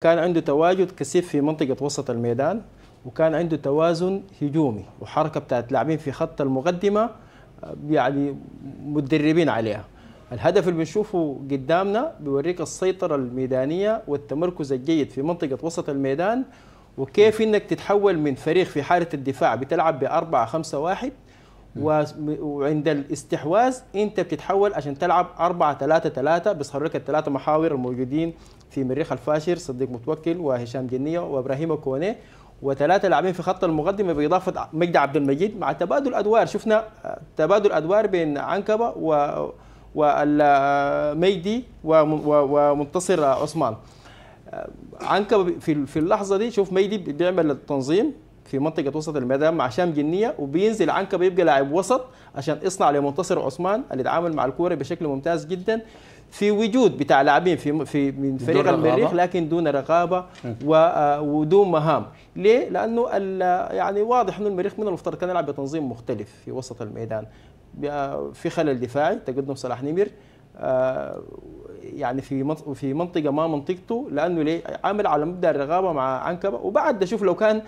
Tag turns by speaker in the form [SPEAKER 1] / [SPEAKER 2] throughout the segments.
[SPEAKER 1] كان عنده تواجد كثيف في منطقة وسط الميدان وكان عنده توازن هجومي وحركة بتاعت لاعبين في خط المقدمة آه، يعني متدربين عليها الهدف اللي بنشوفه قدامنا بيوريك السيطرة الميدانية والتمركز الجيد في منطقة وسط الميدان وكيف انك تتحول من فريق في حالة الدفاع بتلعب بأربعة خمسة واحد وعند الاستحواذ انت بتتحول عشان تلعب 4 3 3 بيظهر لك الثلاثه محاور الموجودين في مريخ الفاشر صديق متوكل وهشام جنيه وابراهيم كوني وثلاثه لاعبين في خط المقدمه باضافه مجدي عبد المجيد مع تبادل ادوار شفنا آه، تبادل ادوار بين عنكبه و والميدي آه، ومنتصر عثمان آه، عنكبه في اللحظه دي شوف ميدي بيعمل التنظيم في منطقه وسط الميدان مع شام جنيه وبينزل عنك بيبقى لاعب وسط عشان يصنع لمنتصر عثمان اللي تعامل مع الكوره بشكل ممتاز جدا في وجود بتاع لاعبين في في من فريق المريخ لكن دون رقابه آه، ودون مهام ليه لانه يعني واضح انه المريخ من المفترض كان يلعب بتنظيم مختلف في وسط الميدان آه، في خلل دفاعي تقدم صلاح نمر آه، يعني في في منطقه ما منطقته لانه ليه عامل على مبدا الرغابه مع عنكبه وبعد اشوف لو كان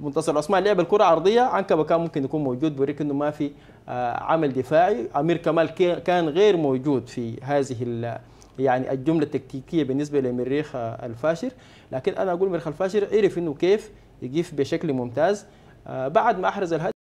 [SPEAKER 1] منتصر اسماء لعب الكره عرضيه عنكبه كان ممكن يكون موجود بوريك انه ما في آه، عمل دفاعي امير كمال كان غير موجود في هذه يعني الجمله التكتيكيه بالنسبه لمريخ الفاشر لكن انا اقول مريخ الفاشر عرف انه كيف يجيف بشكل ممتاز آه، بعد ما احرز الهدف